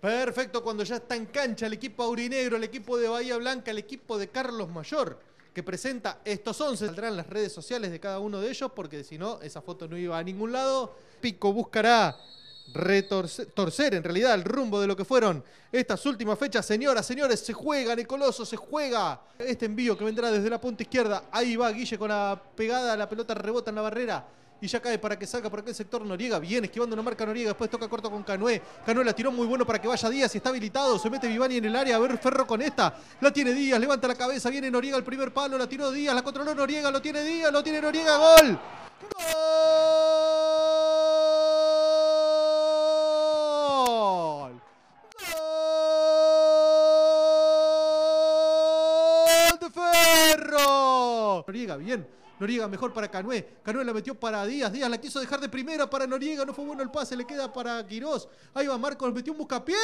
Perfecto, cuando ya está en cancha el equipo aurinegro, el equipo de Bahía Blanca, el equipo de Carlos Mayor, que presenta estos 11. Saldrán las redes sociales de cada uno de ellos, porque si no, esa foto no iba a ningún lado. Pico buscará retorcer torcer, en realidad el rumbo de lo que fueron estas últimas fechas. Señoras, señores, se juega Nicoloso, se juega este envío que vendrá desde la punta izquierda. Ahí va Guille con la pegada, la pelota rebota en la barrera y ya cae para que salga por aquel sector Noriega. Bien, esquivando una marca Noriega. Después toca corto con Canue Canué la tiró muy bueno para que vaya Díaz. Y está habilitado. Se mete Vivani en el área. A ver, Ferro con esta. La tiene Díaz. Levanta la cabeza. Viene Noriega el primer palo. La tiró Díaz. La controló Noriega. Lo tiene Díaz. Lo tiene Noriega. Gol. Gol. Gol de Ferro. Noriega, bien. Noriega mejor para Canue, Canue la metió para Díaz. Díaz la quiso dejar de primera para Noriega. No fue bueno el pase. Le queda para Quirós. Ahí va Marcos. Metió un buscapié.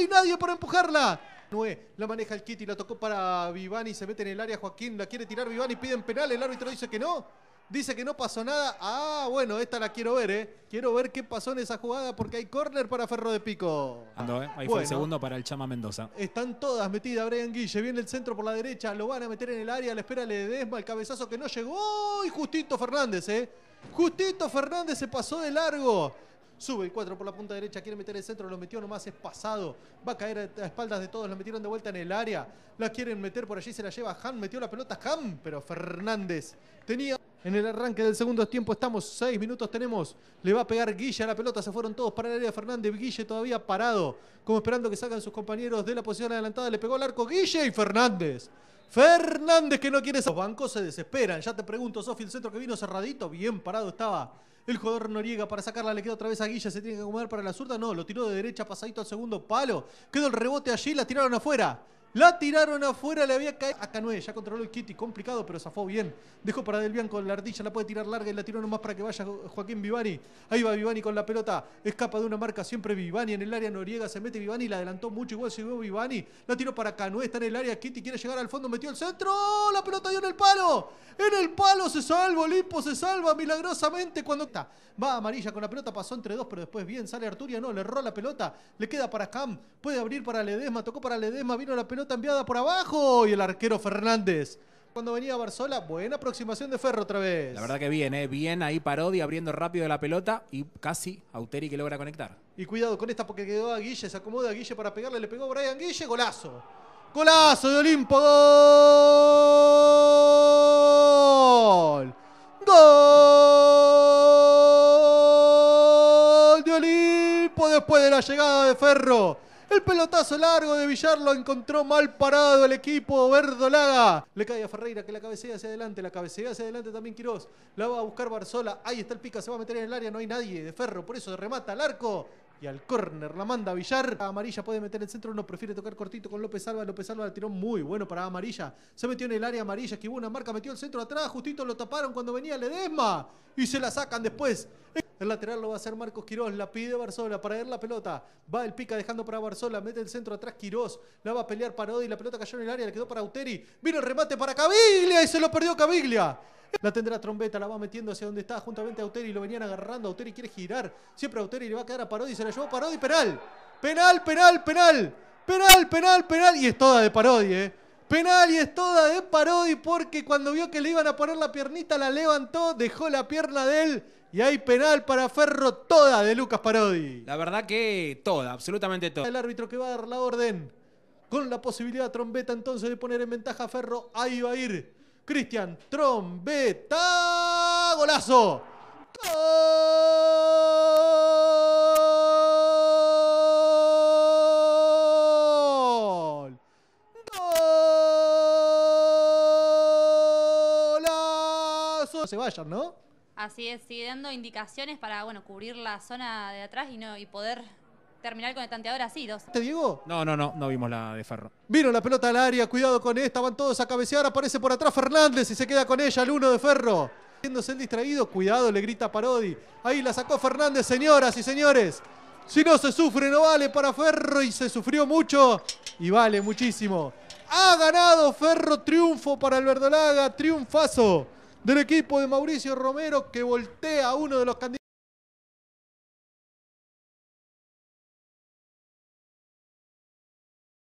Y nadie para empujarla. Noé, la maneja el Kitty, la tocó para Vivani, se mete en el área Joaquín, la quiere tirar Vivani, piden penal, el árbitro dice que no. Dice que no pasó nada. Ah, bueno, esta la quiero ver, ¿eh? Quiero ver qué pasó en esa jugada porque hay córner para Ferro de Pico. Ando, ¿eh? Ahí fue el segundo para el Chama Mendoza. Están todas metidas. Brian Guille viene el centro por la derecha. Lo van a meter en el área. La espera le el cabezazo que no llegó. Y Justito Fernández, ¿eh? Justito Fernández se pasó de largo. Sube el 4 por la punta derecha, quiere meter el centro, lo metió nomás, es pasado. Va a caer a espaldas de todos, Lo metieron de vuelta en el área. La quieren meter por allí, se la lleva Han, metió la pelota Han, pero Fernández tenía... En el arranque del segundo tiempo estamos, seis minutos tenemos. Le va a pegar Guille a la pelota, se fueron todos para el área Fernández. Guille todavía parado, como esperando que salgan sus compañeros de la posición adelantada. Le pegó el arco Guille y Fernández. Fernández que no quiere. Los bancos se desesperan. Ya te pregunto, Sofi, el centro que vino cerradito, bien parado estaba. El jugador Noriega para sacarla le queda otra vez a Guilla, se tiene que acomodar para la zurda. No, lo tiró de derecha, pasadito al segundo palo. Quedó el rebote allí, la tiraron afuera. La tiraron afuera, le había caído a Canoe. Ya controló el Kitty, complicado, pero zafó bien. Dejó para Del con la ardilla, la puede tirar larga y la tiró nomás para que vaya Joaquín Vivani. Ahí va Vivani con la pelota. Escapa de una marca siempre Vivani en el área noriega. Se mete Vivani, la adelantó mucho. Igual se llegó Vivani. La tiró para Canoe, está en el área. Kitty quiere llegar al fondo, metió el centro. La pelota dio en el palo. En el palo se salva, Olimpo se salva milagrosamente cuando está. Va amarilla con la pelota, pasó entre dos, pero después bien sale Arturia. No, le erró la pelota. Le queda para Cam. Puede abrir para Ledesma, tocó para Ledesma, vino la pelota pelota enviada por abajo y el arquero Fernández. Cuando venía Barzola, buena aproximación de Ferro otra vez. La verdad que viene ¿eh? bien ahí Parodi abriendo rápido la pelota y casi Auteri que logra conectar. Y cuidado con esta porque quedó a Guille, se acomoda a Guille para pegarle, le pegó Brian Guille, golazo. Golazo de Olimpo, gol. Gol de Olimpo después de la llegada de Ferro. El pelotazo largo de Villar lo encontró mal parado el equipo verdolaga. Le cae a Ferreira que la cabecea hacia adelante, la cabecea hacia adelante también Quiroz. La va a buscar Barzola. Ahí está el pica, se va a meter en el área, no hay nadie de Ferro, por eso remata al arco y al córner la manda Villar. amarilla puede meter el centro, no prefiere tocar cortito con López Alba. López Alba la tiró muy bueno para Amarilla. Se metió en el área amarilla, esquivó una marca, metió el centro atrás, justito lo taparon cuando venía Ledesma y se la sacan después. El lateral lo va a hacer Marcos Quirós, la pide Barzola para ver la pelota. Va el pica dejando para Barzola, mete el centro atrás Quirós, la va a pelear Parodi, la pelota cayó en el área, le quedó para Uteri. Vino el remate para Caviglia y se lo perdió Caviglia. La tendrá trombeta, la va metiendo hacia donde está, juntamente a Uteri, lo venían agarrando, Uteri quiere girar, siempre a Uteri le va a quedar a Parodi, se la llevó Parodi, penal, penal, penal, penal, penal, penal, y es toda de Parodi, eh. Penal y es toda de Parodi porque cuando vio que le iban a poner la piernita la levantó, dejó la pierna de él y hay penal para Ferro toda de Lucas Parodi. La verdad que toda, absolutamente toda. El árbitro que va a dar la orden con la posibilidad trombeta entonces de poner en ventaja a Ferro, ahí va a ir Cristian Trombeta, golazo. se vayan, ¿no? Así es, sigue dando indicaciones para, bueno, cubrir la zona de atrás y no y poder terminar con el tanteador así, dos. ¿Te digo No, no, no, no vimos la de Ferro. Vino la pelota al área, cuidado con esta, van todos a cabecear, aparece por atrás Fernández y se queda con ella el uno de Ferro. Haciéndose el distraído, cuidado, le grita Parodi. Ahí la sacó Fernández, señoras y señores. Si no se sufre, no vale para Ferro y se sufrió mucho y vale muchísimo. Ha ganado Ferro, triunfo para el Verdolaga, triunfazo del equipo de Mauricio Romero que voltea a uno de los candidatos.